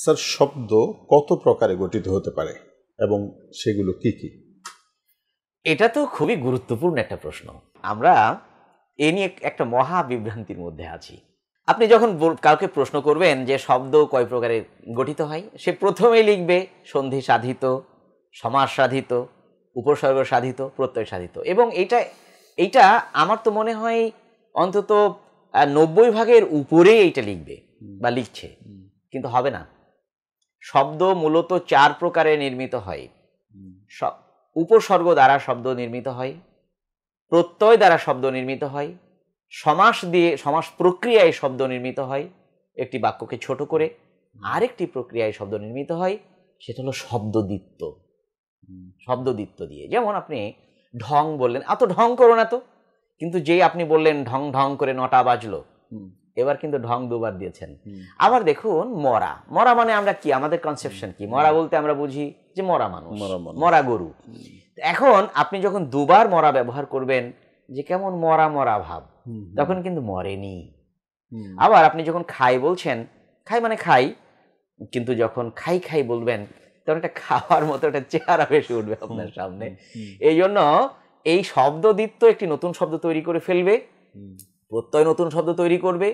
sir শব্দ কত প্রকারে গঠিত হতে পারে এবং সেগুলো কি কি এটা তো খুবই গুরুত্বপূর্ণ একটা প্রশ্ন আমরা এ নিয়ে একটা মহা বিভ্রান্তির মধ্যে আছি আপনি যখন কাউকে প্রশ্ন করবেন যে শব্দ কয় প্রকারে গঠিত হয় সে প্রথমেই লিখবে সন্ধি সাধিত সমাজ সাধিত উপসর্গ সাধিত প্রত্যয় সাধিত এবং এটা এইটা আমার তো মনে হয় অন্তত নব্বই ভাগের উপরে এইটা লিখবে বা লিখছে কিন্তু হবে না শব্দ মূলত চার প্রকারে নির্মিত হয় উপসর্গ দ্বারা শব্দ নির্মিত হয় প্রত্যয় দ্বারা শব্দ নির্মিত হয় সমাস দিয়ে সমাস প্রক্রিয়ায় শব্দ নির্মিত হয় একটি বাক্যকে ছোট করে আরেকটি প্রক্রিয়ায় শব্দ নির্মিত হয় সেটা হলো শব্দদিত্ত শব্দদিত্ত দিয়ে যেমন আপনি ঢং বললেন এত ঢং করো না তো কিন্তু যেই আপনি বললেন ঢং ঢং করে নটা বাজলো এবার কিন্তু ঢং দুবার দিয়েছেন আবার দেখুন মরা মরা মানে আমরা কি আমাদের কনসেপশন কি মরা বলতে আমরা বুঝি যে মরা মানুষ মরা গরু এখন আপনি যখন দুবার মরা ব্যবহার করবেন যে কেমন মরা মরা ভাব তখন কিন্তু মরেনি আবার আপনি যখন খাই বলছেন খাই মানে খাই কিন্তু যখন খাই খাই বলবেন তখন একটা খাওয়ার মতো একটা চেহারা বেশি উঠবে আপনার সামনে এই জন্য এই শব্দদিত্য একটি নতুন শব্দ তৈরি করে ফেলবে প্রত্যয় নতুন শব্দ তৈরি করবে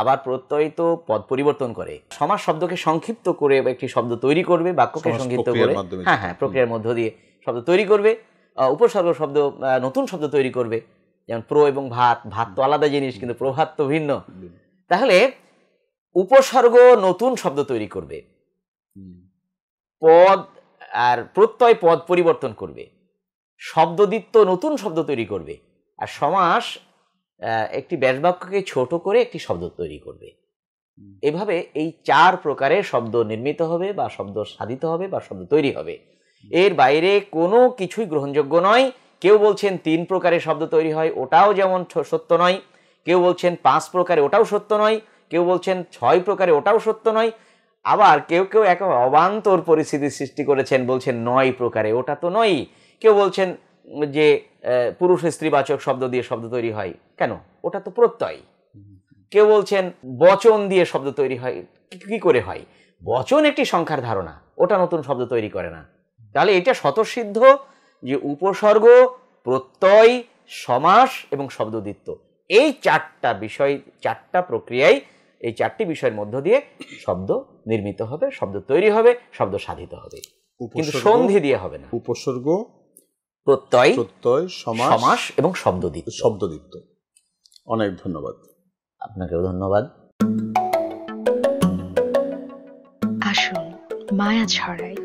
আবার প্রত্যয়িত পদ পরিবর্তন করে সমাজ শব্দকে সংক্ষিপ্ত করে একটি শব্দ তৈরি করবে বাক্যকে সংক্ষিপ্ত করে হ্যাঁ হ্যাঁ প্রক্রিয়ার মধ্য দিয়ে শব্দ তৈরি করবে উপসর্গ শব্দ নতুন শব্দ তৈরি করবে যেমন প্র এবং ভাত ভাত তো আলাদা জিনিস কিন্তু প্রভাত তো ভিন্ন তাহলে উপসর্গ নতুন শব্দ তৈরি করবে পদ আর প্রত্যয় পদ পরিবর্তন করবে শব্দদিত্য নতুন শব্দ তৈরি করবে আর সমাস একটি ব্যাসবাক্যকে ছোট করে একটি শব্দ তৈরি করবে এভাবে এই চার প্রকারের শব্দ নির্মিত হবে বা শব্দ সাধিত হবে বা শব্দ তৈরি হবে এর বাইরে কোনো কিছুই গ্রহণযোগ্য নয় কেউ বলছেন তিন প্রকারের শব্দ তৈরি হয় ওটাও যেমন সত্য নয় কেউ বলছেন পাঁচ প্রকারে ওটাও সত্য নয় কেউ বলছেন ছয় প্রকারে ওটাও সত্য নয় আবার কেউ কেউ এক অবান্তর পরিস্থিতি সৃষ্টি করেছেন বলছেন নয় প্রকারে ওটা তো নয় কেউ বলছেন যে পুরুষ স্ত্রীবাচক শব্দ দিয়ে শব্দ তৈরি হয় কেন ওটা তো প্রত্যয় কেউ বলছেন বচন দিয়ে শব্দ তৈরি হয় কি করে হয় বচন একটি সংখ্যার ধারণা ওটা নতুন শব্দ তৈরি করে না তাহলে এটা স্বতঃসিদ্ধ যে উপসর্গ প্রত্যয় সমাস এবং শব্দদিত্ত এই চারটা বিষয় চারটা প্রক্রিয়াই এই চারটি বিষয়ের মধ্য দিয়ে শব্দ নির্মিত হবে শব্দ তৈরি হবে শব্দ সাধিত হবে কিন্তু সন্ধি দিয়ে হবে না উপসর্গ প্রত্যয় প্রত্যয় সমাস সমাস এবং শব্দদীপ্ত শব্দদীপ্ত অনেক ধন্যবাদ আপনাকেও ধন্যবাদ আসুন মায়া ছড়াই